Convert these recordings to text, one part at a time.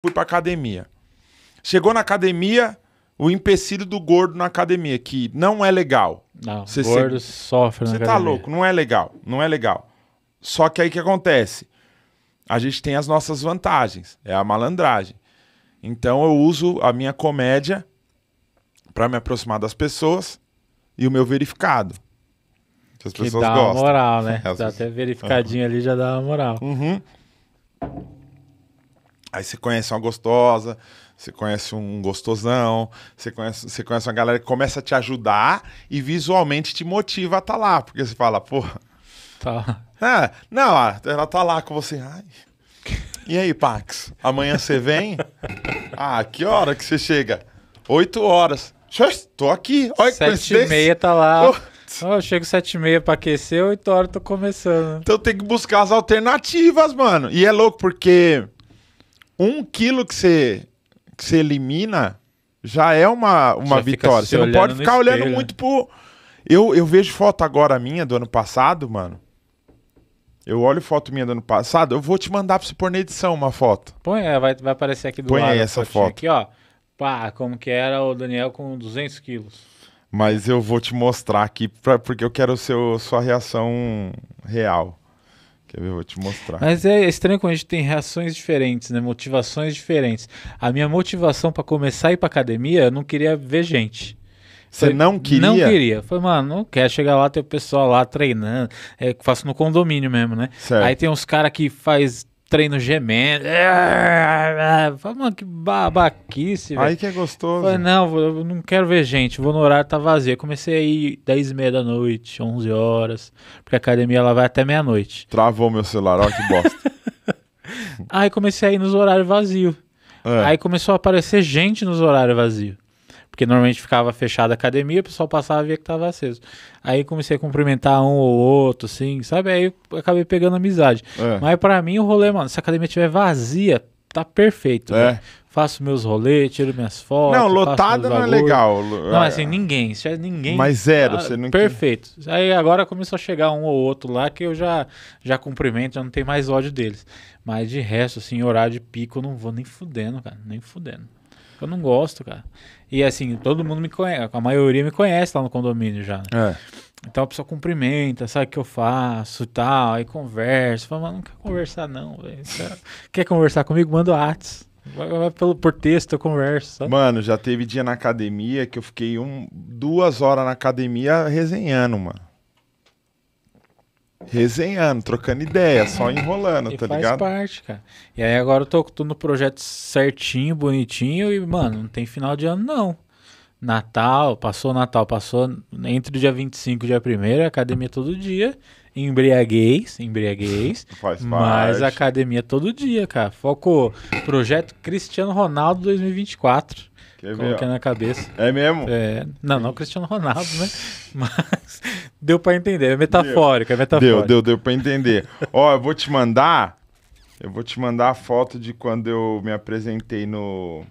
fui pra academia. Chegou na academia, o empecilho do gordo na academia, que não é legal. Não, você, gordo cê, sofre Você tá louco, não é legal, não é legal. Só que aí que acontece? A gente tem as nossas vantagens, é a malandragem. Então eu uso a minha comédia para me aproximar das pessoas e o meu verificado. Que as que pessoas dá gostam. moral, né? dá até verificadinho uhum. ali já dá uma moral. Uhum. Aí você conhece uma gostosa, você conhece um gostosão, você conhece, você conhece uma galera que começa a te ajudar e visualmente te motiva a estar tá lá. Porque você fala, porra. Tá. Ah, não, ela tá lá com você. Ai. E aí, Pax? Amanhã você vem? Ah, que hora que você chega? Oito horas. Tô aqui. Olha Sete e meia tá lá. eu chego sete e meia pra aquecer, oito horas tô começando. Então tem que buscar as alternativas, mano. E é louco porque um quilo que você, que você elimina já é uma, uma já vitória. Você não pode ficar olhando muito né? pro. Eu, eu vejo foto agora minha do ano passado, mano. Eu olho foto minha do ano passado, eu vou te mandar pra você pôr na edição uma foto. Põe, é, vai, vai aparecer aqui do Põe lado. Põe essa foto. Aqui, ó. Pá, como que era o Daniel com 200 quilos. Mas eu vou te mostrar aqui, pra, porque eu quero seu, sua reação real. Quer ver? Eu vou te mostrar. Mas é estranho quando a gente tem reações diferentes, né? Motivações diferentes. A minha motivação para começar a ir pra academia, eu não queria ver gente. Você Foi, não queria? Não queria. Falei, mano, não quer chegar lá, ter o pessoal lá treinando. É, faço no condomínio mesmo, né? Certo. Aí tem uns caras que faz treino gemendo. É, Falei, mano, que babaquice, velho. Aí que é gostoso. Falei, não, eu não quero ver gente, vou no horário, tá vazio. comecei aí ir 10 e meia da noite, 11 horas, porque a academia ela vai até meia-noite. Travou meu celular, olha que bosta. Aí comecei a ir nos horários vazios. É. Aí começou a aparecer gente nos horários vazios. Porque normalmente ficava fechada a academia, o pessoal passava e via que tava aceso. Aí comecei a cumprimentar um ou outro, assim, sabe? Aí acabei pegando amizade. É. Mas para mim o rolê, mano, se a academia estiver vazia, tá perfeito. É. Né? Faço meus rolês, tiro minhas fotos. Não, lotada não é legal. Não, assim, ninguém. Se é ninguém. Mas zero, tá você não Perfeito. Aí agora começou a chegar um ou outro lá que eu já, já cumprimento, já não tenho mais ódio deles. Mas de resto, assim, horário de pico, eu não vou nem fudendo, cara. Nem fudendo. Eu não gosto, cara. E assim, todo mundo me conhece, a maioria me conhece lá no condomínio já. Né? É. Então a pessoa cumprimenta, sabe o que eu faço e tal, aí conversa. Fala, mas não quer conversar não, velho. É- quer conversar comigo? Manda o Vai, vai pelo, por texto eu converso. Sabe? Mano, já teve dia na academia que eu fiquei um, duas horas na academia resenhando, mano resenhando, trocando ideia, só é, enrolando, e tá faz ligado? Faz parte, cara. E aí agora eu tô, tô no projeto certinho, bonitinho e, mano, não tem final de ano não. Natal, passou Natal, passou entre o dia 25 e o dia 1 é academia todo dia. Embriaguez, embriaguez. Faz mas parte. academia todo dia, cara. Foco projeto Cristiano Ronaldo 2024. Que ver? meu. na cabeça. É mesmo? É, não, não Cristiano Ronaldo, né? Mas Deu para entender, é metafórica, é deu. é metafórica. Deu, deu, deu para entender. Ó, eu vou te mandar, eu vou te mandar a foto de quando eu me apresentei no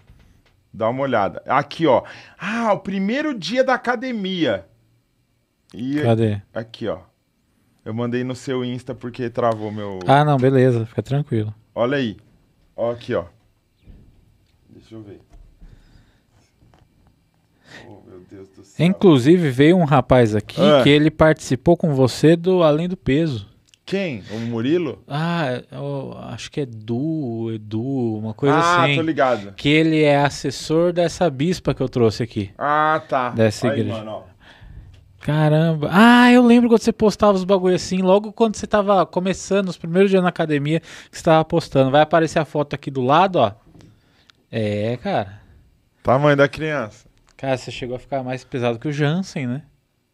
Dá uma olhada. Aqui, ó. Ah, o primeiro dia da academia. E Cadê? Aqui, ó. Eu mandei no seu Insta porque travou meu Ah, não, beleza, fica tranquilo. Olha aí. Ó aqui, ó. Deixa eu ver. Deus do céu. Inclusive, veio um rapaz aqui ah. que ele participou com você do Além do Peso. Quem? O Murilo? Ah, acho que é Du, Edu, uma coisa ah, assim. Ah, tô ligado. Que ele é assessor dessa bispa que eu trouxe aqui. Ah, tá. Dessa Aí, igreja. Mano, Caramba. Ah, eu lembro quando você postava os bagulho assim, logo quando você tava começando, os primeiros dias na academia, que você tava postando. Vai aparecer a foto aqui do lado, ó. É, cara. Tamanho da criança. Cara, você chegou a ficar mais pesado que o Jansen, né?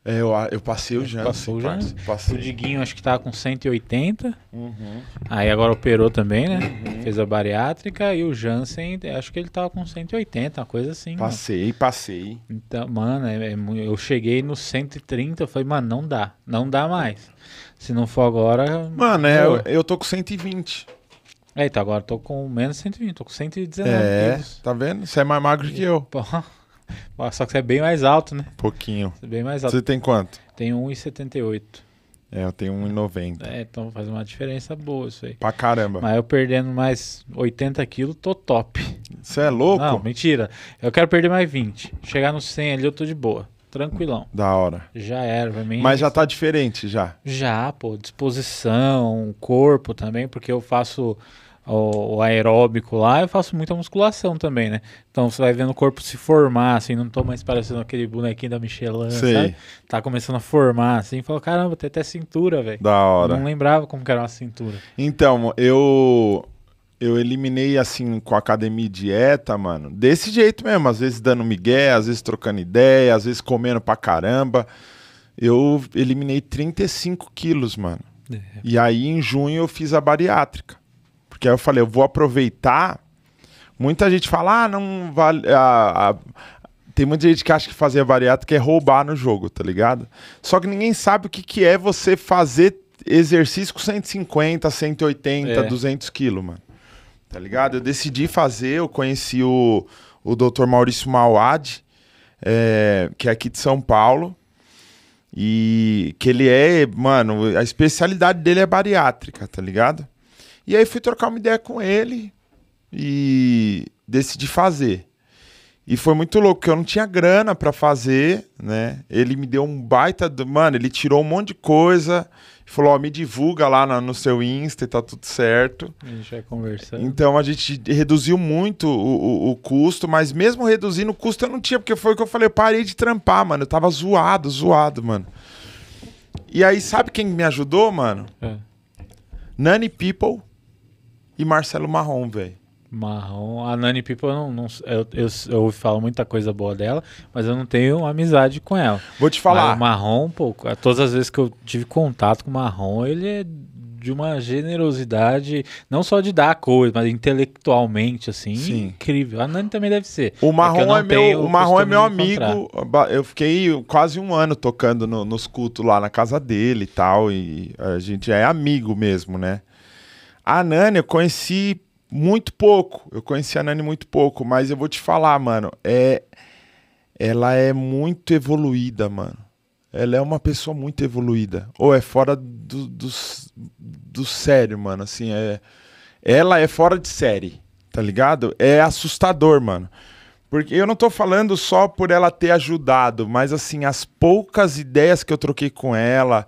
É, eu, eu passei o Jansen. Passou o Jansen. Passei. O Diguinho acho que tava com 180. Uhum. Aí agora operou também, né? Uhum. Fez a bariátrica. E o Jansen, acho que ele tava com 180, uma coisa assim. Né? Passei, mano. passei. Então, mano, é, é eu cheguei no 130. Eu falei, mano, não dá. Não dá mais. Se não for agora. Mano, é, eu, eu tô com 120. É, então agora eu tô com menos 120. Tô com 119 É, tá vendo? Você é mais magro e, que eu. Porra. Só que você é bem mais alto, né? pouquinho. Você é bem mais alto. Você tem quanto? Tenho 1,78. É, eu tenho 1,90. É, então faz uma diferença boa isso aí. Pra caramba. Mas eu perdendo mais 80 quilos, tô top. Você é louco? Não, mentira. Eu quero perder mais 20. Chegar no 100 ali, eu tô de boa. Tranquilão. Da hora. Já era, pra mim. É Mas já tá diferente, já. Já, pô. Disposição, corpo também, porque eu faço o, o aeróbico lá, eu faço muita musculação também, né? Então você vai vendo o corpo se formar, assim, não tô mais parecendo aquele bonequinho da Michelin, sabe? Tá começando a formar, assim, falou, caramba, tem até cintura, velho. Da hora. Não lembrava como que era uma cintura. Então, eu eu eliminei assim com academia e dieta, mano. Desse jeito mesmo, às vezes dando migué, às vezes trocando ideia, às vezes comendo pra caramba. Eu eliminei 35 quilos, mano. É. E aí em junho eu fiz a bariátrica. Porque aí eu falei, eu vou aproveitar. Muita gente fala, ah, não vale. Tem muita gente que acha que fazer bariátrica é, é roubar no jogo, tá ligado? Só que ninguém sabe o que, que é você fazer exercício com 150, 180, é. 200 quilos, mano. Tá ligado? Eu decidi fazer, eu conheci o, o Dr. Maurício Mauad, é, que é aqui de São Paulo. E que ele é, mano, a especialidade dele é bariátrica, tá ligado? E aí fui trocar uma ideia com ele e decidi fazer. E foi muito louco, que eu não tinha grana para fazer, né? Ele me deu um baita. Do... Mano, ele tirou um monte de coisa. Falou, ó, me divulga lá no seu Insta e tá tudo certo. A gente vai conversando. Então a gente reduziu muito o, o, o, custo, mas mesmo reduzindo o custo eu não tinha, porque foi o que eu falei, eu parei de trampar, mano. Eu tava zoado, zoado, mano. E aí, sabe quem me ajudou, mano? É. Nani People e Marcelo Marrom, velho. Marrom. A Nani Pipo, eu, não, não eu, eu, eu, falo muita coisa boa dela, mas eu não tenho amizade com ela. Vou te falar. Mas o Marrom, pô, todas as vezes que eu tive contato com o Marrom, ele é de uma generosidade, não só de dar a coisa, mas intelectualmente, assim, Sim. incrível. A Nani também deve ser. O é é Marrom é, é meu, o é meu amigo. Eu fiquei quase um ano tocando no, nos cultos lá na casa dele e tal, e a gente é amigo mesmo, né? A Nani eu conheci muito pouco. Eu conheci a Nani muito pouco, mas eu vou te falar, mano, é ela é muito evoluída, mano. Ela é uma pessoa muito evoluída. Ou é fora do, do, do sério, mano. Assim, é. Ela é fora de série, tá ligado? É assustador, mano. Porque eu não tô falando só por ela ter ajudado, mas assim, as poucas ideias que eu troquei com ela,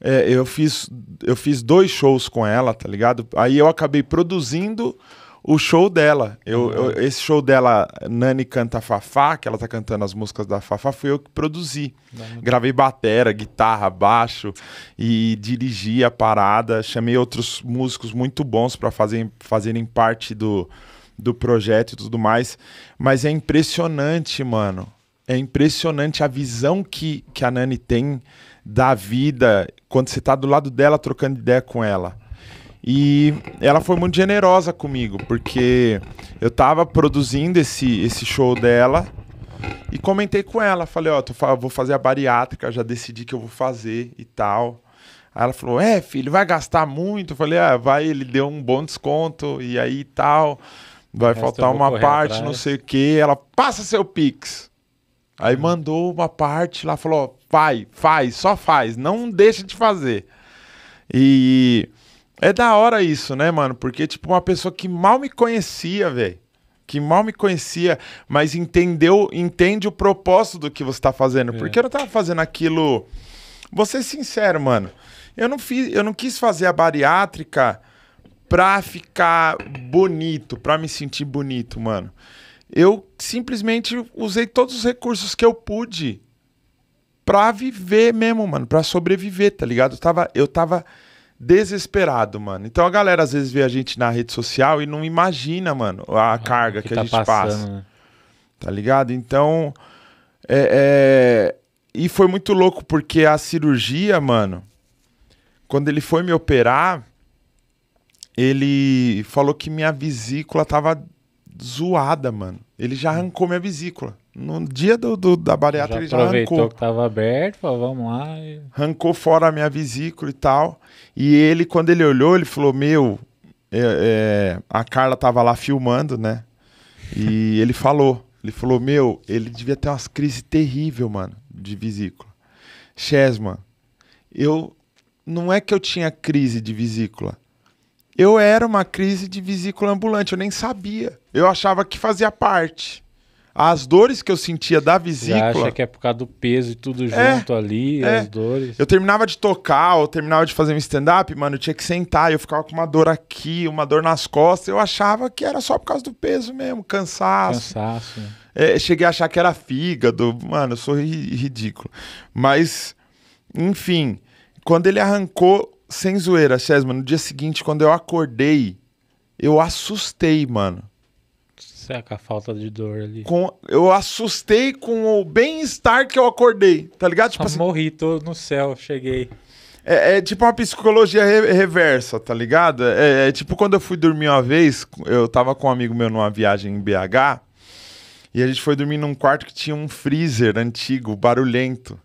é, eu, fiz, eu fiz dois shows com ela, tá ligado? Aí eu acabei produzindo o show dela. Eu, uhum. eu, esse show dela, Nani Canta Fafá, que ela tá cantando as músicas da Fafá, fui eu que produzi. Uhum. Gravei batera, guitarra, baixo e dirigi a parada. Chamei outros músicos muito bons para fazerem, fazerem parte do, do projeto e tudo mais. Mas é impressionante, mano. É impressionante a visão que, que a Nani tem da vida quando você está do lado dela trocando ideia com ela. E ela foi muito generosa comigo, porque eu estava produzindo esse, esse show dela e comentei com ela. Falei, ó, oh, vou fazer a bariátrica, já decidi que eu vou fazer e tal. Aí ela falou, é, filho, vai gastar muito? Eu falei, ah, vai, ele deu um bom desconto e aí tal. Vai faltar uma parte, atrás. não sei o quê. Ela, passa seu Pix. Aí hum. mandou uma parte lá, falou: ó, vai, faz, só faz, não deixa de fazer. E é da hora isso, né, mano? Porque, tipo, uma pessoa que mal me conhecia, velho. Que mal me conhecia, mas entendeu, entende o propósito do que você tá fazendo. É. Porque eu não tava fazendo aquilo. Vou ser sincero, mano. Eu não fiz, eu não quis fazer a bariátrica pra ficar bonito, pra me sentir bonito, mano eu simplesmente usei todos os recursos que eu pude pra viver mesmo, mano, pra sobreviver, tá ligado? Eu tava, eu tava desesperado, mano. Então a galera às vezes vê a gente na rede social e não imagina, mano, a ah, carga que, que tá a gente passando, passa. Né? Tá ligado? Então. É, é... E foi muito louco, porque a cirurgia, mano, quando ele foi me operar, ele falou que minha vesícula tava zoada, mano. Ele já arrancou minha vesícula. No dia do, do da bariátrica, já ele já aproveitou arrancou. que tava aberto, falou, vamos lá. Arrancou fora a minha vesícula e tal. E ele, quando ele olhou, ele falou, meu... É, é... A Carla tava lá filmando, né? E ele falou, ele falou, meu, ele devia ter umas crises terríveis, mano, de vesícula. Chesma, eu... Não é que eu tinha crise de vesícula. Eu era uma crise de vesícula ambulante, eu nem sabia eu achava que fazia parte. As dores que eu sentia da vesícula. Você acha que é por causa do peso e tudo é, junto é, ali, é. as dores. Eu terminava de tocar, eu terminava de fazer um stand-up, mano, eu tinha que sentar, eu ficava com uma dor aqui, uma dor nas costas. Eu achava que era só por causa do peso mesmo, cansaço. Cansaço. Né? É, cheguei a achar que era fígado, mano, eu sou ri ridículo. Mas, enfim, quando ele arrancou, sem zoeira, César, no dia seguinte, quando eu acordei, eu assustei, mano com a falta de dor ali. Com, eu assustei com o bem-estar que eu acordei, tá ligado? Tipo ah, assim, morri, tô no céu, cheguei. É, é tipo uma psicologia re reversa, tá ligado? É, é, é, tipo quando eu fui dormir uma vez, eu tava com um amigo meu numa viagem em BH, e a gente foi dormir num quarto que tinha um freezer antigo, barulhento.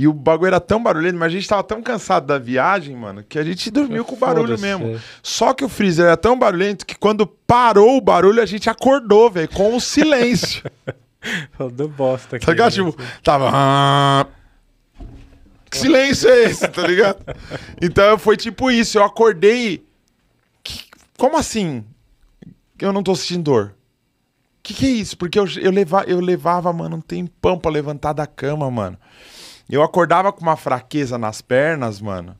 E o bagulho era tão barulhento, mas a gente tava tão cansado da viagem, mano, que a gente dormiu com o barulho mesmo. É. Só que o freezer era tão barulhento que quando parou o barulho, a gente acordou, velho, com o silêncio. Todo bosta tá aqui. Tá ligado? Tipo, né? tava. Ah, que silêncio é esse, tá ligado? então foi tipo isso, eu acordei. Que... Como assim? Eu não tô sentindo dor. Que que é isso? Porque eu, eu, leva, eu levava, mano, um tempão pra levantar da cama, mano. Eu acordava com uma fraqueza nas pernas, mano,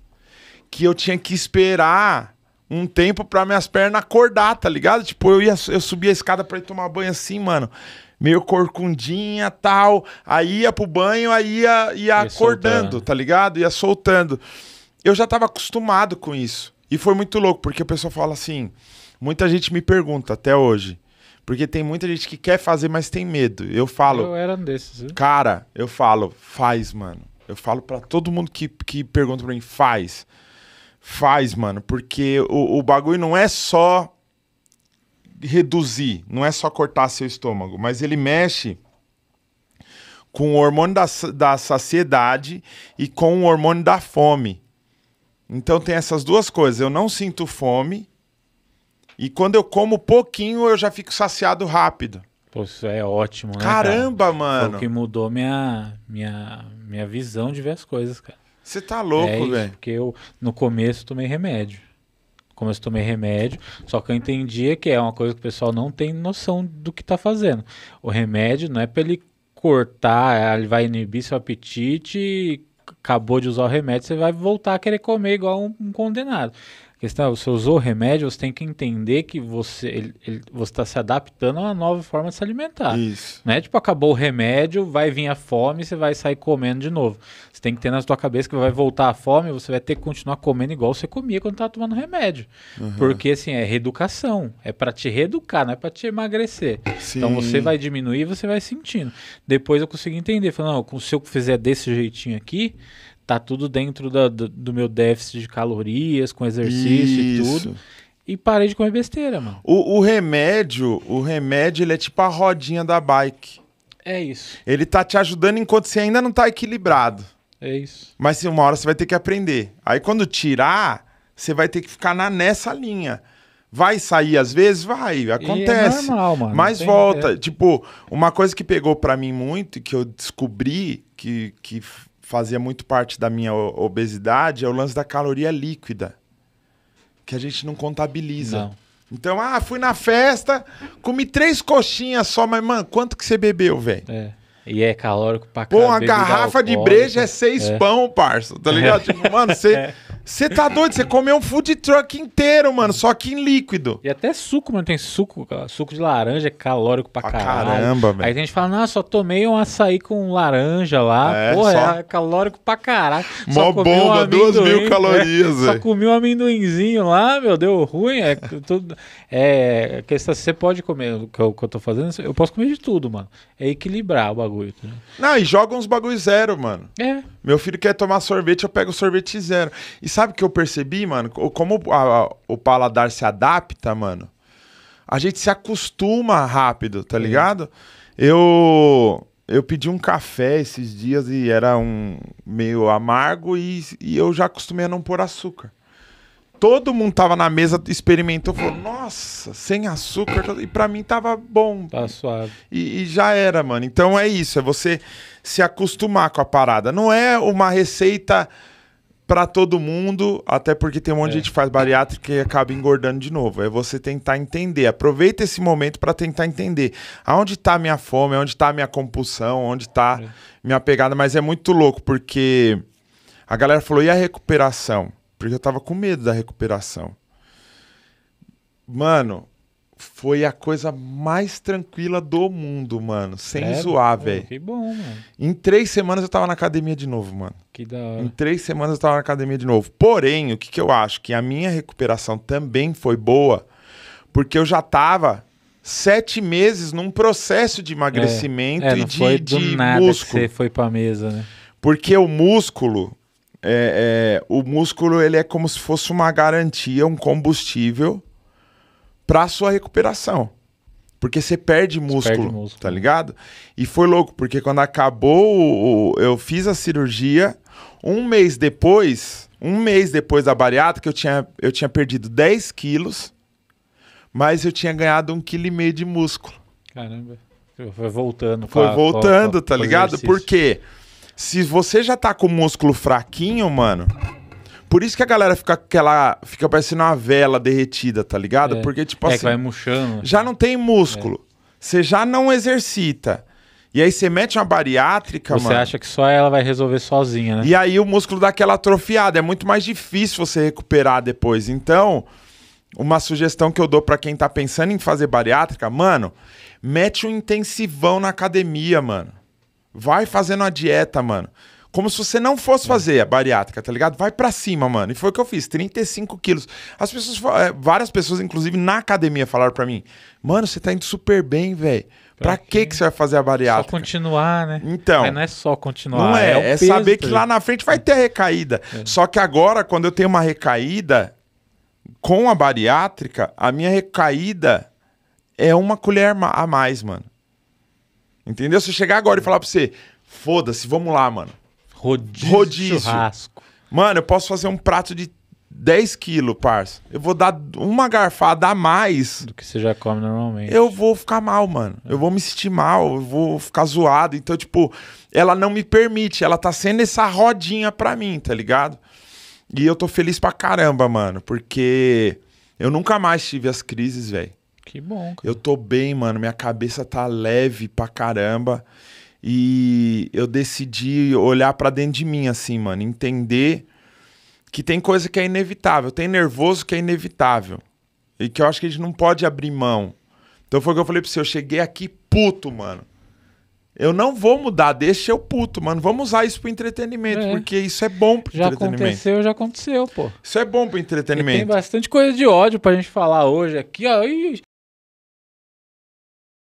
que eu tinha que esperar um tempo para minhas pernas acordar, tá ligado? Tipo, eu ia eu subia a escada para ir tomar banho assim, mano. Meio corcundinha, tal. Aí ia pro banho, aí ia, ia, ia acordando, soltando. tá ligado? Ia soltando. Eu já tava acostumado com isso. E foi muito louco, porque o pessoal fala assim, muita gente me pergunta até hoje. Porque tem muita gente que quer fazer, mas tem medo. Eu falo. Eu era um desses. Cara, eu falo, faz, mano. Eu falo para todo mundo que, que pergunta pra mim, faz. Faz, mano. Porque o, o bagulho não é só reduzir, não é só cortar seu estômago, mas ele mexe com o hormônio da, da saciedade e com o hormônio da fome. Então tem essas duas coisas. Eu não sinto fome e quando eu como pouquinho, eu já fico saciado rápido. Pô, isso é ótimo, né? Caramba, cara? mano. Foi que mudou minha, minha, minha visão de ver as coisas, cara. Você tá louco, é velho. Porque eu, no começo, tomei remédio. No começo, tomei remédio. Só que eu entendia que é uma coisa que o pessoal não tem noção do que tá fazendo. O remédio não é pra ele cortar, ah, ele vai inibir seu apetite. Acabou de usar o remédio, você vai voltar a querer comer igual um, um condenado questão, você usou o remédio, você tem que entender que você ele, você está se adaptando a uma nova forma de se alimentar. Isso. Não é tipo, acabou o remédio, vai vir a fome, você vai sair comendo de novo. Você tem que ter na sua cabeça que vai voltar a fome, você vai ter que continuar comendo igual você comia quando estava tomando remédio. Uhum. Porque, assim, é reeducação. É para te reeducar, não é para te emagrecer. Então, Sim. Então, você vai diminuir e você vai sentindo. Depois eu consegui entender. Falei, não, se eu fizer desse jeitinho aqui tá tudo dentro da, do, do, meu déficit de calorias, com exercício Isso. e tudo. E parei de comer besteira, mano. O, o remédio, o remédio, ele é tipo a rodinha da bike. É isso. Ele tá te ajudando enquanto você ainda não tá equilibrado. É isso. Mas uma hora você vai ter que aprender. Aí quando tirar, você vai ter que ficar na, nessa linha. Vai sair às vezes? Vai, acontece. E é normal, mano. Mas volta. Ideia. É. Tipo, uma coisa que pegou para mim muito, que eu descobri que, que fazia muito parte da minha obesidade é o lance da caloria líquida, que a gente não contabiliza. Não. Então, ah, fui na festa, comi três coxinhas só, mas, mano, quanto que você bebeu, velho? É. E é calórico pra caramba. Pô, uma garrafa de breja é seis é. pão, parça, tá ligado? É. Tipo, mano, você. Você é. tá doido? Você comeu um food truck inteiro, mano, só que em líquido. E até suco, mano, tem suco, suco de laranja é calórico pra, pra caralho. Caramba, velho. Aí a gente fala, não, só tomei um açaí com laranja lá, é, porra, é só... é calórico pra caralho. Mó bomba, um duas mil é, calorias, velho. Só comi um amendoinzinho lá, meu, deu ruim, é tudo... É, você pode comer, o que eu, que eu tô fazendo, eu posso comer de tudo, mano. É equilibrar o bagulho bagulho. Tá? Né? Não, e joga uns bagulho zero, mano. É. Meu filho quer tomar sorvete, eu pego sorvete zero. E sabe o que eu percebi, mano? Como a, a, o paladar se adapta, mano. A gente se acostuma rápido, tá é. ligado? Eu eu pedi um café esses dias e era um meio amargo e, e eu já acostumei a não pôr açúcar todo mundo tava na mesa, experimentou, falou, nossa, sem açúcar. E para mim tava bom. Tá suave. E, e, já era, mano. Então é isso, é você se acostumar com a parada. Não é uma receita para todo mundo, até porque tem um monte é. de gente que faz bariátrica e acaba engordando de novo. É você tentar entender. Aproveita esse momento para tentar entender aonde tá minha fome, onde tá minha compulsão, onde tá é. minha pegada, mas é muito louco porque a galera falou: "E a recuperação?" Porque eu tava com medo da recuperação. Mano, foi a coisa mais tranquila do mundo, mano. Sem é, zoar, velho. Que bom, mano. Em três semanas eu tava na academia de novo, mano. Que da hora. Em três semanas eu tava na academia de novo. Porém, o que, que eu acho? Que a minha recuperação também foi boa, porque eu já tava sete meses num processo de emagrecimento é, é, e de, foi do de nada músculo. Que você foi pra mesa, né? Porque o músculo, é, é, o músculo ele é como se fosse uma garantia, um combustível para sua recuperação. Porque você perde músculo, perde músculo, tá ligado? E foi louco, porque quando acabou, eu fiz a cirurgia, um mês depois, um mês depois da bariátrica, eu tinha, eu tinha perdido 10 quilos, mas eu tinha ganhado um quilo e meio de músculo. Caramba. Foi voltando. Foi pra, voltando, pra, pra, tá ligado? Exercício. Por quê? Porque se você já tá com o músculo fraquinho, mano. Por isso que a galera fica aquela. Fica parecendo uma vela derretida, tá ligado? É. Porque, tipo é assim. Que vai murchando. Né? Já não tem músculo. É. Você é. já não exercita. E aí você mete uma bariátrica, você mano. Você acha que só ela vai resolver sozinha, né? E aí o músculo dá aquela atrofiada. É muito mais difícil você recuperar depois. Então, uma sugestão que eu dou para quem tá pensando em fazer bariátrica, mano, mete um intensivão na academia, mano. Vai fazendo a dieta, mano. Como se você não fosse é. fazer a bariátrica, tá ligado? Vai para cima, mano. E foi o que eu fiz, 35 quilos. As pessoas, é, várias pessoas, inclusive na academia, falaram para mim: Mano, você tá indo super bem, velho. Pra, pra que, que você vai fazer a bariátrica? Só continuar, né? Então. Mas não é só continuar. Não é, é, é peso, saber que lá na frente vai ter recaída. É. Só que agora, quando eu tenho uma recaída, com a bariátrica, a minha recaída é uma colher a mais, mano. Entendeu? Se eu chegar agora e falar pra você, foda-se, vamos lá, mano. Rodízio, Rodízio. Churrasco. Mano, eu posso fazer um prato de 10 quilos, parça. Eu vou dar uma garfada a mais. Do que você já come normalmente. Eu vou ficar mal, mano. É. Eu vou me sentir mal, eu vou ficar zoado. Então, tipo, ela não me permite. Ela tá sendo essa rodinha pra mim, tá ligado? E eu tô feliz pra caramba, mano. Porque eu nunca mais tive as crises, velho. Que bom. Cara. Eu tô bem, mano. Minha cabeça tá leve pra caramba. E eu decidi olhar para dentro de mim, assim, mano. Entender que tem coisa que é inevitável. Tem nervoso que é inevitável. E que eu acho que a gente não pode abrir mão. Então foi o que eu falei pra você. Eu cheguei aqui puto, mano. Eu não vou mudar, deixa eu puto, mano. Vamos usar isso pro entretenimento, é. porque isso é bom pro já entretenimento. Já aconteceu, já aconteceu, pô. Isso é bom pro entretenimento. E tem bastante coisa de ódio pra gente falar hoje aqui, ó. Ih,